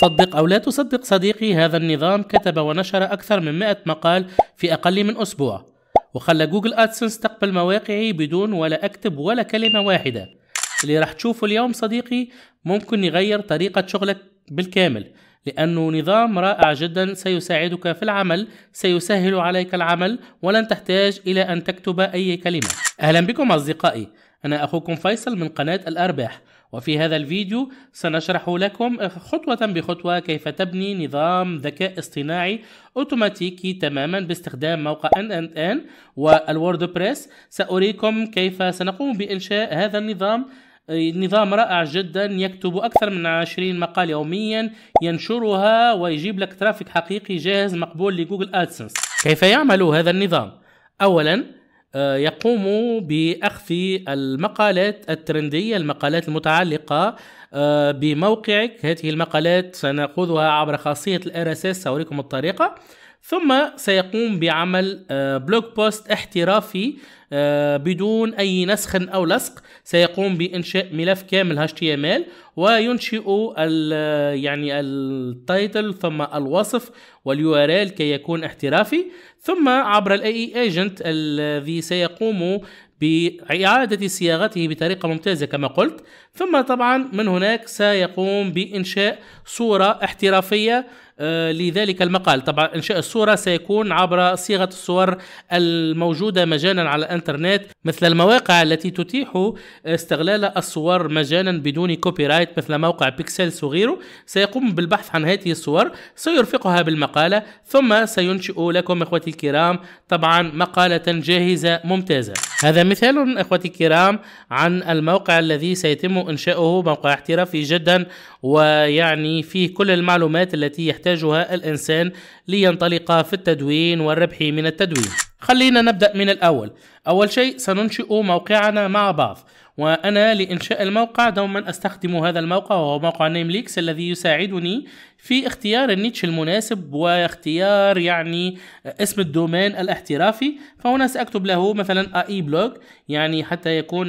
صدق أو لا تصدق صديقي هذا النظام كتب ونشر أكثر من 100 مقال في أقل من أسبوع وخلى جوجل أدسنس تقبل مواقعي بدون ولا أكتب ولا كلمة واحدة اللي راح تشوفه اليوم صديقي ممكن يغير طريقة شغلك بالكامل لأنه نظام رائع جدا سيساعدك في العمل سيسهل عليك العمل ولن تحتاج إلى أن تكتب أي كلمة أهلا بكم أصدقائي أنا أخوكم فيصل من قناة الأرباح وفي هذا الفيديو سنشرح لكم خطوة بخطوة كيف تبني نظام ذكاء اصطناعي اوتوماتيكي تماما باستخدام موقع ان ان ان والووردبريس سأريكم كيف سنقوم بإنشاء هذا النظام نظام رائع جدا يكتب أكثر من 20 مقال يوميا ينشرها ويجيب لك ترافيك حقيقي جاهز مقبول لجوجل أدسنس كيف يعمل هذا النظام؟ أولا آه، يقوم بأخف المقالات الترنديه المقالات المتعلقه آه، بموقعك هذه المقالات سناخذها عبر خاصيه الار اس اس الطريقه ثم سيقوم بعمل آه، بلوج بوست احترافي آه، بدون أي نسخ أو لصق سيقوم بإنشاء ملف كامل HTML وينشئ الـ آه، يعني التايتل ثم الوصف واليو ار ال كي يكون احترافي ثم عبر الاي اي ايجنت الذي سيقوم بإعادة صياغته بطريقة ممتازة كما قلت ثم طبعا من هناك سيقوم بإنشاء صورة احترافية آه، لذلك المقال طبعا إنشاء الصورة سيكون عبر صيغة الصور الموجودة مجانا على الإنترنت مثل المواقع التي تتيح استغلال الصور مجانا بدون كوبي رايت مثل موقع بيكسل وغيره سيقوم بالبحث عن هذه الصور سيرفقها بالمقالة ثم سينشئ لكم إخوتي الكرام طبعا مقالة جاهزة ممتازة هذا مثال اخوتي الكرام عن الموقع الذي سيتم انشاؤه موقع احترافي جدا ويعني فيه كل المعلومات التي يحتاجها الانسان لينطلق في التدوين والربح من التدوين خلينا نبدأ من الأول أول شيء سننشئ موقعنا مع بعض وأنا لإنشاء الموقع دوما أستخدم هذا الموقع وهو موقع نيمليكس الذي يساعدني في اختيار النيتش المناسب واختيار يعني اسم الدومين الاحترافي فهنا سأكتب له مثلا اي بلوج يعني حتى يكون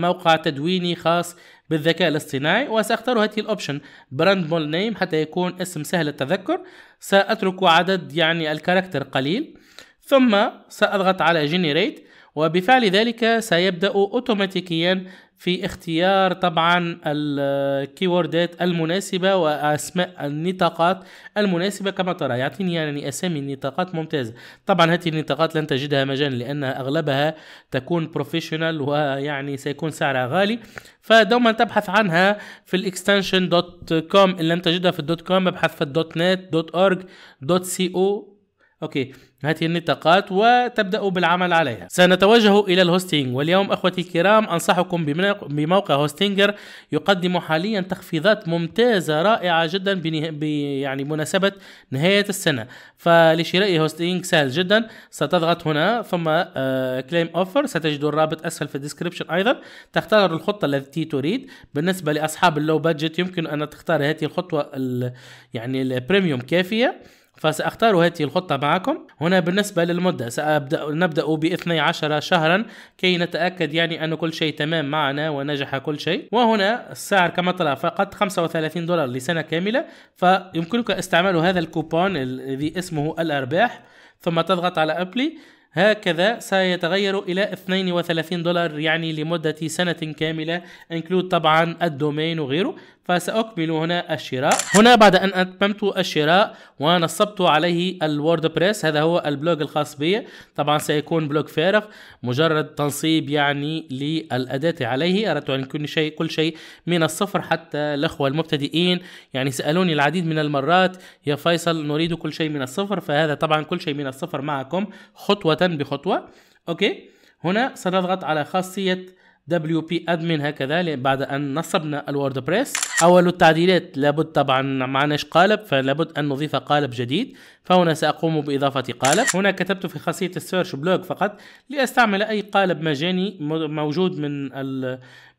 موقع تدويني خاص بالذكاء الاصطناعي وسأختار هذه الأوبشن براند مول نيم حتى يكون اسم سهل التذكر سأترك عدد يعني الكاركتر قليل ثم سأضغط على جنريت وبفعل ذلك سيبدأ أوتوماتيكيا في اختيار طبعا الكيوردات المناسبة وأسماء النطاقات المناسبة كما ترى يعطيني يعني أسامي النطاقات ممتازة طبعا هذه النطاقات لن تجدها مجانا لأن أغلبها تكون بروفيشنال ويعني سيكون سعرها غالي فدوما تبحث عنها في الاكستنشن دوت كوم إن لم تجدها في الدوت كوم ابحث في الدوت نت دوت أورج دوت سي أو أوكي هذه النطاقات وتبدأ بالعمل عليها سنتوجه إلى الهوستينج واليوم أخوتي الكرام أنصحكم بموقع هوستينجر يقدم حاليا تخفيضات ممتازة رائعة جدا بنها... ب... يعني بمناسبه نهاية السنة فلشراء هوستينج سهل جدا ستضغط هنا ثم كليم آه، اوفر ستجد الرابط أسفل في الديسكربشن أيضا تختار الخطة التي تريد بالنسبة لأصحاب اللو بادجت يمكن أن تختار هذه الخطوة ال... يعني البريميوم كافية فسأختار هذه الخطة معكم هنا بالنسبة للمدة سأبدأ نبدأ ب 12 شهرا كي نتأكد يعني أن كل شيء تمام معنا ونجح كل شيء وهنا السعر كما ترى فقط 35 دولار لسنة كاملة فيمكنك استعمال هذا الكوبون الذي اسمه الأرباح ثم تضغط على أبلي هكذا سيتغير إلى 32 دولار يعني لمدة سنة كاملة انكلود طبعا الدومين وغيره فسأكمل هنا الشراء هنا بعد أن أتممت الشراء ونصبت عليه الووردبريس هذا هو البلوج الخاص بي طبعا سيكون بلوج فارغ مجرد تنصيب يعني للأداة عليه أردت أن يكون شيء كل شيء من الصفر حتى الأخوة المبتدئين يعني سألوني العديد من المرات يا فيصل نريد كل شيء من الصفر فهذا طبعا كل شيء من الصفر معكم خطوة بخطوة أوكي هنا سنضغط على خاصية دبليو بي ادمن هكذا بعد ان نصبنا الووردبريس اول التعديلات لابد طبعا معناش قالب فلابد ان نضيف قالب جديد فهنا ساقوم باضافه قالب هنا كتبت في خاصيه السيرش بلوج فقط لاستعمل اي قالب مجاني موجود من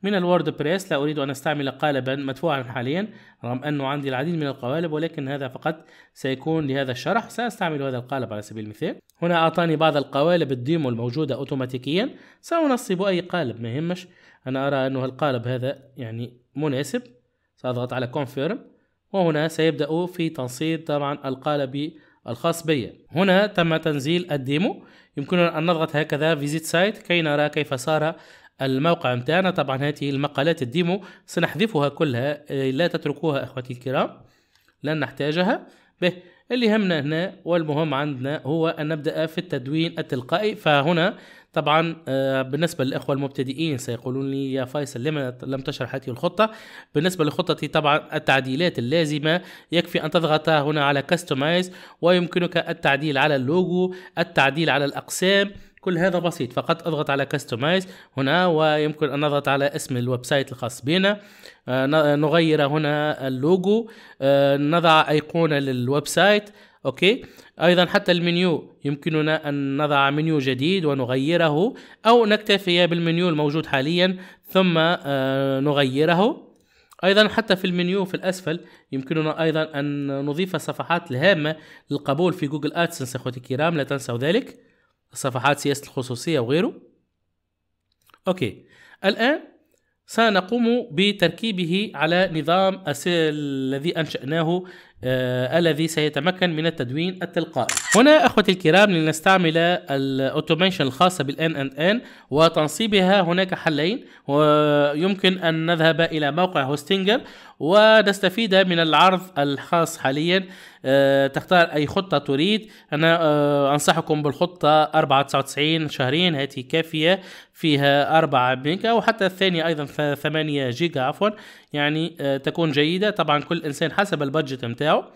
من الوورد بريس لا أريد أن أستعمل قالبا مدفوعا حاليا رغم أنه عندي العديد من القوالب ولكن هذا فقط سيكون لهذا الشرح سأستعمل هذا القالب على سبيل المثال هنا أعطاني بعض القوالب الديمو الموجودة أوتوماتيكيا سأنصب أي قالب ما يهمش أنا أرى أنه القالب هذا يعني مناسب سأضغط على كونفيرم وهنا سيبدأ في تنصيب طبعا القالب الخاص بي هنا تم تنزيل الديمو يمكننا أن نضغط هكذا فيزيت سايت كي نرى كيف صار الموقع نتاعنا طبعا هذه المقالات الديمو سنحذفها كلها إيه، لا تتركوها اخوتي الكرام لن نحتاجها به اللي همنا هنا والمهم عندنا هو أن نبدأ في التدوين التلقائي فهنا طبعا آه، بالنسبة للإخوة المبتدئين سيقولون لي يا فيصل لما لم تشرح هذه الخطة بالنسبة لخطتي طبعا التعديلات اللازمة يكفي أن تضغط هنا على كستمايز ويمكنك التعديل على اللوجو التعديل على الأقسام كل هذا بسيط فقط اضغط على كاستمايز هنا ويمكن ان نضغط على اسم الويب سايت الخاص بنا آه، نغير هنا اللوجو آه، نضع ايقونة للويب سايت اوكي ايضا حتى المنيو يمكننا ان نضع منيو جديد ونغيره او نكتفي بالمنيو الموجود حاليا ثم آه، نغيره ايضا حتى في المنيو في الاسفل يمكننا ايضا ان نضيف صفحات الهامه للقبول في جوجل ادسنس اخوتي الكرام لا تنسوا ذلك صفحات سياسة الخصوصية وغيره أوكي الآن سنقوم بتركيبه على نظام الذي أنشأناه آه، الذي سيتمكن من التدوين التلقائي هنا أخوتي الكرام لنستعمل الأوتوميشن الخاصة بالان اند ان وتنصيبها هناك حلين ويمكن أن نذهب إلى موقع هوستنجر ونستفيد من العرض الخاص حاليا آه، تختار أي خطة تريد أنا آه، أنصحكم بالخطة 499 شهرين هذه كافية فيها 4 ميجا وحتى الثانية أيضا 8 جيجا عفوا يعني تكون جيدة طبعا كل إنسان حسب البادجت متاعه بتاعه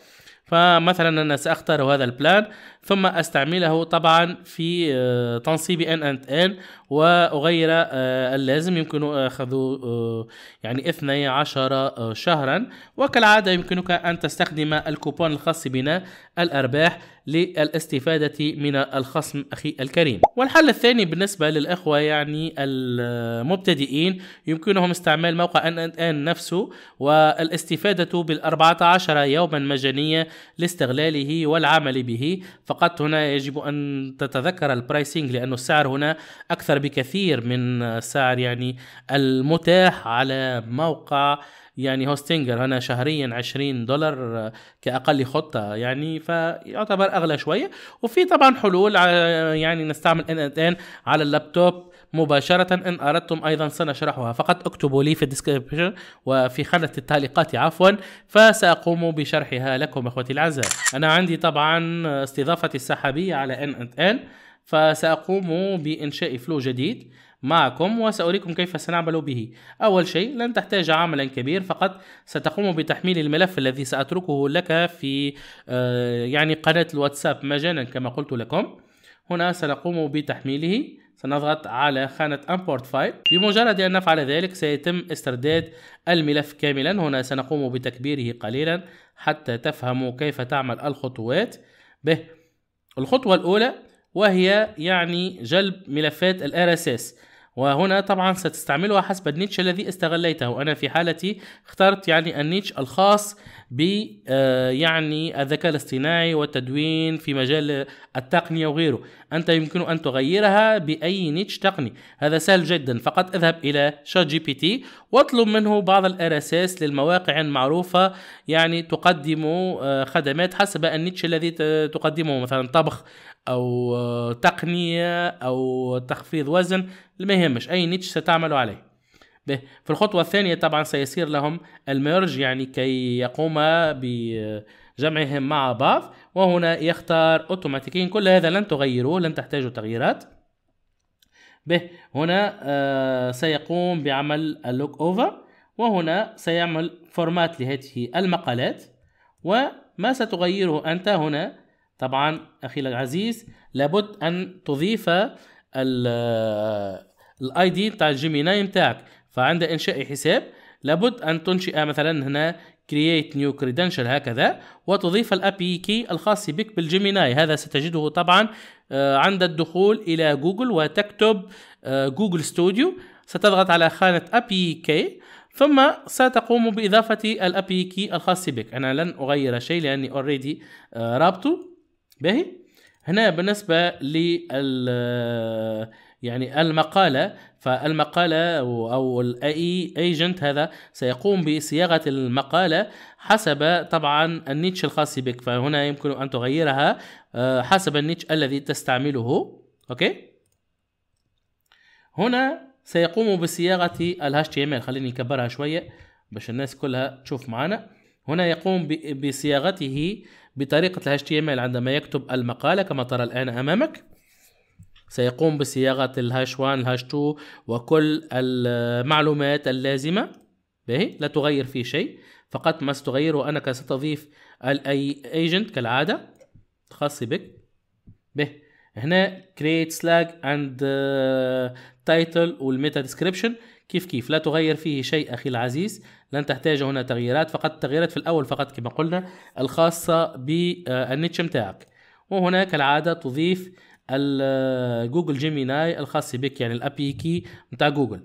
فمثلا انا ساختار هذا البلان ثم استعمله طبعا في آه، تنصيب ان اند ان واغير آه، اللازم يمكن اخذ آه، يعني 12 شهرا وكالعاده يمكنك ان تستخدم الكوبون الخاص بنا الارباح للاستفادة من الخصم أخي الكريم والحل الثاني بالنسبة للأخوة يعني المبتدئين يمكنهم استعمال موقع أن أن نفسه والاستفادة بال14 يوما مجانية لاستغلاله والعمل به فقط هنا يجب أن تتذكر البرايسينج لانه السعر هنا أكثر بكثير من السعر يعني المتاح على موقع يعني هوستنجر هنا شهريا 20 دولار كأقل خطة يعني فيعتبر أغلى شوية وفي طبعا حلول يعني نستعمل الآن على اللابتوب مباشرة إن أردتم أيضا سنشرحها فقط اكتبوا لي في الديسكريبشن وفي خانة التعليقات عفوا فسأقوم بشرحها لكم أخوتي الأعزاء أنا عندي طبعا استضافة السحابية على إن إن فسأقوم بإنشاء فلو جديد معكم وسأريكم كيف سنعمل به أول شيء لن تحتاج عملا كبير فقط ستقوم بتحميل الملف الذي سأتركه لك في آه، يعني قناة الواتساب مجانا كما قلت لكم هنا سنقوم بتحميله سنضغط على خانة Import File بمجرد أن نفعل ذلك سيتم استرداد الملف كاملا هنا سنقوم بتكبيره قليلا حتى تفهموا كيف تعمل الخطوات به الخطوة الأولى وهي يعني جلب ملفات ال RSS وهنا طبعا ستستعملها حسب النيتش الذي استغليته أنا في حالتي اخترت يعني النيتش الخاص ب آه، يعني الذكاء الاصطناعي والتدوين في مجال التقنية وغيره أنت يمكن أن تغيرها بأي نيتش تقني هذا سهل جدا فقط اذهب إلى شات جي بي تي واطلب منه بعض الار للمواقع المعروفة يعني تقدم آه، خدمات حسب النيتش الذي تقدمه مثلا طبخ او تقنيه او تخفيض وزن ما يهمش اي نيتش ستعمل عليه به في الخطوة الثانية طبعا سيصير لهم الميرج يعني كي يقوم بجمعهم مع بعض وهنا يختار اوتوماتيكيا كل هذا لن تغيروه لن تحتاجوا تغييرات به هنا آه سيقوم بعمل اللوك اوفر وهنا سيعمل فورمات لهذه المقالات وما ستغيره أنت هنا طبعا اخي العزيز لابد ان تضيف الاي آه، دي تاع الجيميناي نتاعك فعند انشاء حساب لابد ان تنشئ مثلا هنا كرييت نيو كريدنشال هكذا وتضيف الابي كي الخاص بك بالجيميناي هذا ستجده طبعا آه، عند الدخول الى جوجل وتكتب آه، جوجل ستوديو ستضغط على خانه ابي كي ثم ستقوم باضافه الابي كي الخاص بك انا لن اغير شيء لاني اوريدي رابطه باهي هنا بالنسبه لل يعني المقالة فالمقالة أو الأي ايجنت هذا سيقوم بصياغة المقالة حسب طبعا النيتش الخاص بك فهنا يمكن أن تغيرها آه، حسب النيتش الذي تستعمله أوكي هنا سيقوم بصياغة الهاش تي ام ال خليني نكبرها شوية باش الناس كلها تشوف معنا هنا يقوم بصياغته بطريقة ال HTML عندما يكتب المقالة كما ترى الآن أمامك سيقوم بصياغة الـ h 1 الـ h 2 وكل المعلومات اللازمة به لا تغير فيه شيء فقط ما ستغيره أنك ستضيف الـ Agent كالعادة خاص بك به هنا create slack and uh, title والميتا description كيف كيف لا تغير فيه شيء أخي العزيز لن تحتاج هنا تغييرات فقط تغييرات في الأول فقط كما قلنا الخاصة بالنتش متاعك وهنا كالعادة تضيف جوجل جيميناي الخاص بك يعني الابي كي متاع جوجل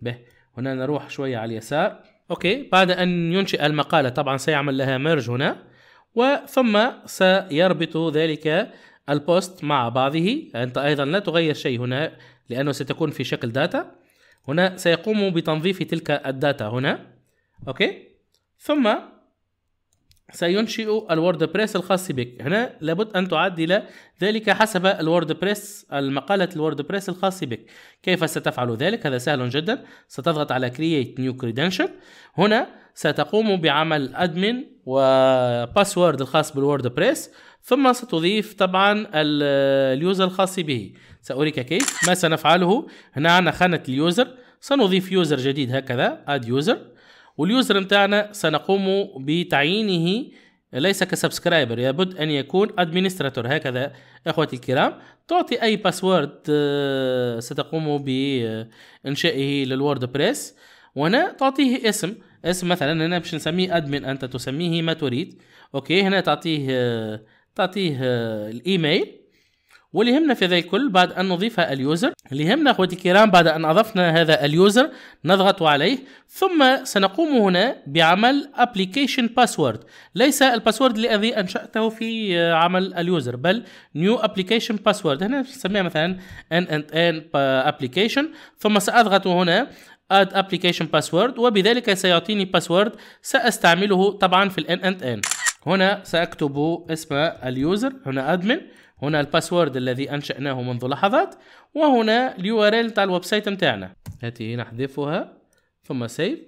به هنا نروح شوية على اليسار اوكي بعد ان ينشئ المقالة طبعا سيعمل لها ميرج هنا وثم سيربط ذلك البوست مع بعضه انت ايضا لا تغير شيء هنا لانه ستكون في شكل داتا هنا سيقوم بتنظيف تلك الداتا هنا أوكي ثم سينشئ الووردبريس الخاص بك هنا لابد أن تعدل ذلك حسب الووردبريس المقالة الووردبريس الخاص بك كيف ستفعل ذلك هذا سهل جدا ستضغط على create new credential هنا ستقوم بعمل admin وباسورد الخاص بالووردبريس ثم ستضيف طبعا اليوزر الخاص به سأريك كيف ما سنفعله هنا عندنا خانة اليوزر سنضيف يوزر جديد هكذا اد يوزر واليوزر متاعنا سنقوم بتعيينه ليس كسبسكرايبر لابد ان يكون ادمنستراتور هكذا اخوتي الكرام تعطي اي باسورد آه، ستقوم بانشائه للوورد بريس وهنا تعطيه اسم اسم مثلا هنا باش نسميه ادمن انت تسميه ما تريد اوكي هنا تعطيه آه، تعطيه آه، الايميل واللي يهمنا في هذا الكل بعد ان نضيف اليوزر اللي يهمنا اخوتي الكرام بعد ان اضفنا هذا اليوزر نضغط عليه ثم سنقوم هنا بعمل ابلكيشن باسورد ليس الباسورد الذي انشاته في آه، عمل اليوزر بل نيو ابلكيشن باسورد هنا نسميها مثلا ان ان ان ابلكيشن ثم ساضغط هنا اد ابلكيشن باسورد وبذلك سيعطيني باسورد ساستعمله طبعا في الان ان, أن. هنا سأكتب اسم اليوزر هنا ادمن هنا الباسورد الذي انشأناه منذ لحظات وهنا اليو ار ال تاع الويب سايت نتاعنا هاتي نحذفها ثم سيف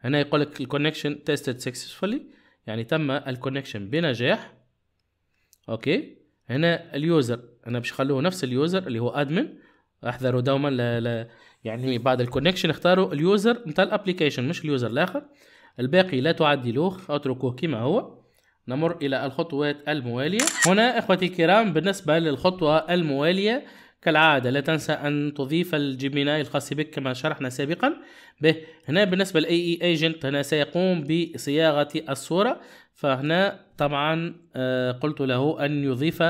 هنا يقول لك الكونكشن تيستد سكسسفولي يعني تم الكونكشن بنجاح اوكي هنا اليوزر انا باش نخلوه نفس اليوزر اللي هو ادمن احذروا دوما لا لا يعني بعد الكونكشن اختاروا اليوزر نتاع الابليكيشن مش اليوزر الاخر الباقي لا تعدلوه اتركوه كما هو نمر إلى الخطوات الموالية هنا إخوتي الكرام بالنسبة للخطوة الموالية كالعادة لا تنسى أن تضيف الجيميناي الخاص بك كما شرحنا سابقا به هنا بالنسبة لأي إي ايجنت هنا سيقوم بصياغة الصورة فهنا طبعا آه، قلت له أن يضيف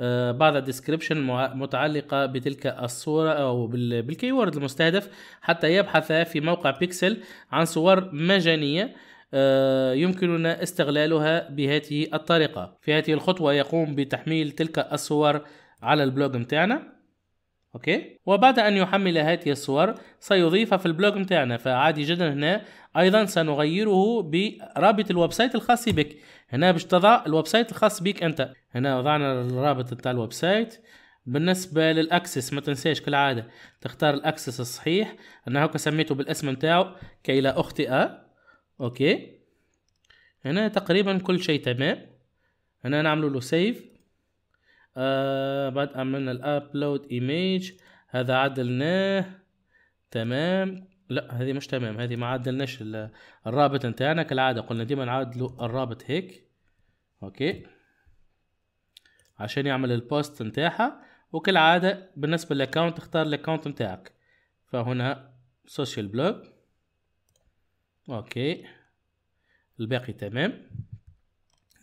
آه، بعض الديسكريبشن متعلقة بتلك الصورة أو بالكيورد المستهدف حتى يبحث في موقع بيكسل عن صور مجانية آه، يمكننا استغلالها بهذه الطريقة في هذه الخطوة يقوم بتحميل تلك الصور على البلوج متاعنا اوكي وبعد ان يحمل هذه الصور سيضيفها في البلوج متاعنا فعادي جدا هنا ايضا سنغيره برابط الويب سايت الخاص بك هنا باش تضع الويب سايت الخاص بك انت هنا وضعنا الرابط بتاع الويب سايت بالنسبه للاكسس ما تنساش كالعاده تختار الاكسس الصحيح انا هكا سميته بالاسم متاعه كي لا اخطئ اوكي هنا تقريبا كل شيء تمام هنا نعمل له سيف آه بعد عملنا الابلود ايميج هذا عدلناه تمام لا هذه مش تمام هذه ما عدلناش الرابط نتاعنا كالعاده قلنا ديما نعدلوا الرابط هيك اوكي عشان يعمل البوست نتاعها وكالعاده بالنسبه للاكونت اختار الاكونت نتاعك فهنا سوشيال بلوج اوكي الباقي تمام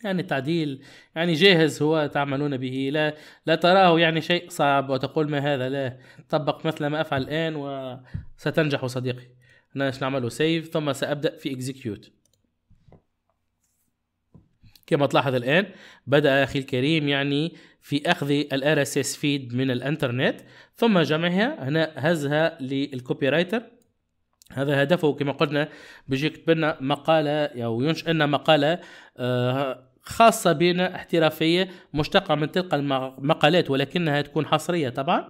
يعني تعديل يعني جاهز هو تعملون به لا لا تراه يعني شيء صعب وتقول ما هذا لا طبق مثل ما افعل الان وستنجح صديقي انا نعمله سيف ثم سابدا في اكزيكيوت كما تلاحظ الآن بدأ أخي الكريم يعني في أخذ الار اس اس فيد من الإنترنت ثم جمعها هنا هزها للكوبي رايتر هذا هدفه كما قلنا بيجي يكتب لنا مقاله او ينشئ لنا مقاله آه، خاصة بنا احترافية مشتقة من تلك المقالات ولكنها تكون حصرية طبعا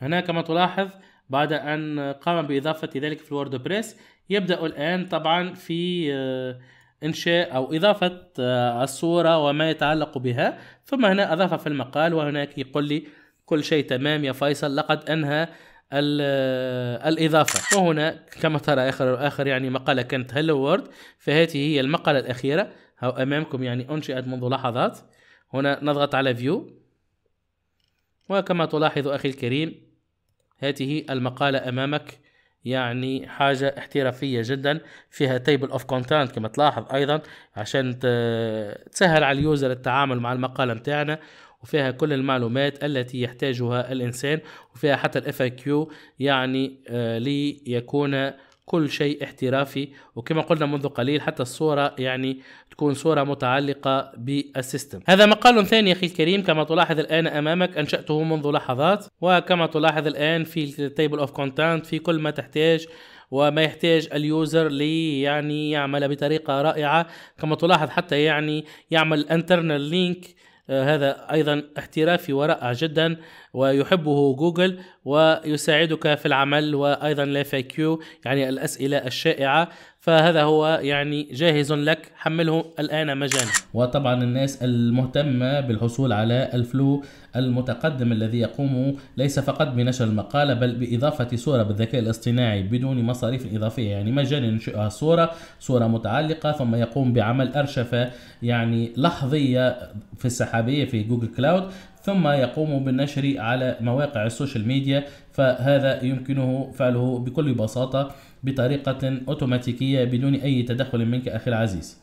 هنا كما تلاحظ بعد أن قام بإضافة ذلك في الوردبريس يبدأ الآن طبعا في آه، إنشاء أو إضافة آه، الصورة وما يتعلق بها ثم هنا أضاف في المقال وهناك يقول لي كل شيء تمام يا فيصل لقد أنهى الإضافة وهنا كما ترى آخر آخر يعني مقالة كانت هلو وورد فهذه هي المقالة الأخيرة أو أمامكم يعني أنشئت منذ لحظات هنا نضغط على فيو وكما تلاحظ أخي الكريم هذه المقالة أمامك يعني حاجة احترافية جدا فيها تيبل اوف كونتنت كما تلاحظ ايضا عشان تسهل على اليوزر التعامل مع المقالة متاعنا وفيها كل المعلومات التي يحتاجها الإنسان وفيها حتى الاف كيو يعني آه، ليكون كل شيء احترافي وكما قلنا منذ قليل حتى الصورة يعني تكون صورة متعلقة بالسيستم هذا مقال ثاني أخي الكريم كما تلاحظ الآن أمامك أنشأته منذ لحظات وكما تلاحظ الآن في التيبل أوف كونتنت في كل ما تحتاج وما يحتاج اليوزر لي يعني يعمل بطريقة رائعة كما تلاحظ حتى يعني يعمل انترنال لينك آه، هذا ايضا احترافي ورائع جدا ويحبه جوجل ويساعدك في العمل وايضا الاف اي كيو يعني الاسئله الشائعه فهذا هو يعني جاهز لك حمله الان مجانا وطبعا الناس المهتمه بالحصول على الفلو المتقدم الذي يقوم ليس فقط بنشر المقاله بل باضافه صوره بالذكاء الاصطناعي بدون مصاريف اضافيه يعني مجانا ينشئها صوره صوره متعلقه ثم يقوم بعمل ارشفه يعني لحظيه في السحابيه في جوجل كلاود ثم يقوم بالنشر على مواقع السوشيال ميديا فهذا يمكنه فعله بكل بساطة بطريقة أوتوماتيكية بدون أي تدخل منك أخي العزيز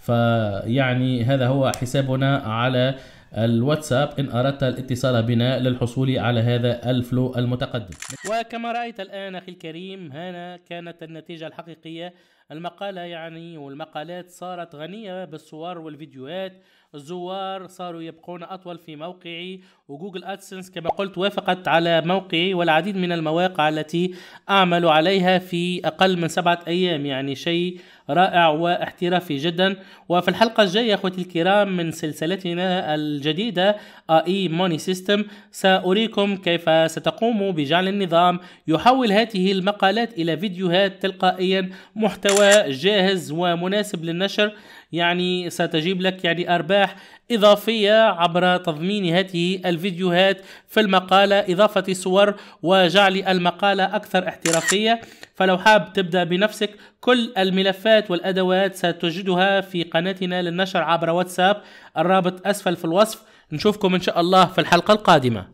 فيعني هذا هو حسابنا على الواتساب إن أردت الاتصال بنا للحصول على هذا الفلو المتقدم وكما رأيت الآن أخي الكريم هنا كانت النتيجة الحقيقية المقالة يعني والمقالات صارت غنية بالصور والفيديوهات الزوار صاروا يبقون أطول في موقعي وجوجل أدسنس كما قلت وافقت على موقعي والعديد من المواقع التي أعمل عليها في أقل من سبعة أيام يعني شيء رائع واحترافي جدا وفي الحلقة الجاية أخوتي الكرام من سلسلتنا الجديدة اي موني سيستم سأريكم كيف ستقوم بجعل النظام يحول هذه المقالات إلى فيديوهات تلقائيا محتوى جاهز ومناسب للنشر يعني ستجيب لك يعني أرباح إضافية عبر تضمين هذه الفيديوهات في المقالة إضافة صور وجعل المقالة أكثر احترافية فلو حاب تبدأ بنفسك كل الملفات والأدوات ستجدها في قناتنا للنشر عبر واتساب الرابط أسفل في الوصف نشوفكم إن شاء الله في الحلقة القادمة